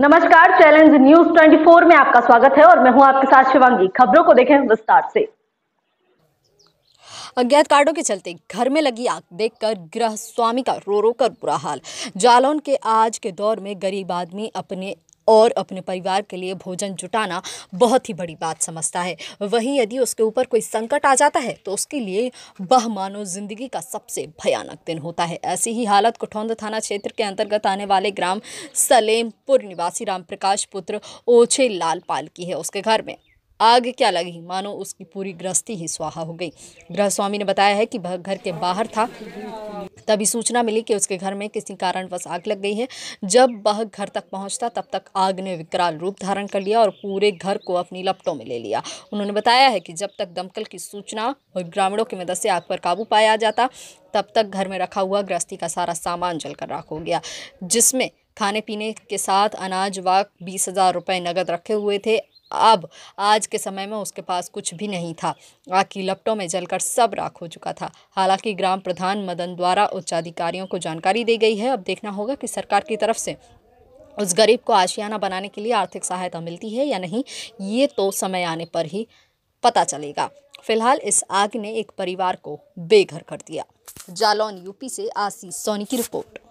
नमस्कार challenge news 24 में आपका स्वागत है और मैं हूं आपके साथ शिवांगी खबरों को देखें विस्तार से अज्ञात कार्डों के चलते घर में लगी आग देखकर गृह स्वामी का रो रो कर बुरा हाल जालौन के आज के दौर में गरीब आदमी अपने और अपने परिवार के लिए भोजन जुटाना बहुत ही बड़ी बात समझता है वहीं यदि उसके ऊपर कोई संकट आ जाता है तो उसके लिए वह मानो जिंदगी का सबसे भयानक दिन होता है ऐसी ही हालत कुठौंद थाना क्षेत्र के अंतर्गत आने वाले ग्राम सलेमपुर निवासी राम प्रकाश पुत्र ओछे लाल पाल की है उसके घर में आग क्या लगी मानो उसकी पूरी गृहस्थी ही स्वाहा हो गई गृहस्वामी ने बताया है कि वह घर के बाहर था तभी सूचना मिली कि उसके घर में किसी कारणवश आग लग गई है जब वह घर तक पहुंचता तब तक आग ने विकराल रूप धारण कर लिया और पूरे घर को अपनी लपटों में ले लिया उन्होंने बताया है कि जब तक दमकल की सूचना और ग्रामीणों की मदद से आग पर काबू पाया जाता तब तक घर में रखा हुआ गृहस्थी का सारा सामान जलकर राख हो गया जिसमें खाने पीने के साथ अनाज व बीस हज़ार रुपये नकद रखे हुए थे अब आज के समय में उसके पास कुछ भी नहीं था आग की लपटों में जलकर सब राख हो चुका था हालांकि ग्राम प्रधान मदन द्वारा उच्चाधिकारियों को जानकारी दी गई है अब देखना होगा कि सरकार की तरफ से उस गरीब को आशियाना बनाने के लिए आर्थिक सहायता मिलती है या नहीं ये तो समय आने पर ही पता चलेगा फिलहाल इस आग ने एक परिवार को बेघर कर दिया जालौन यूपी से आशीष सोनी की रिपोर्ट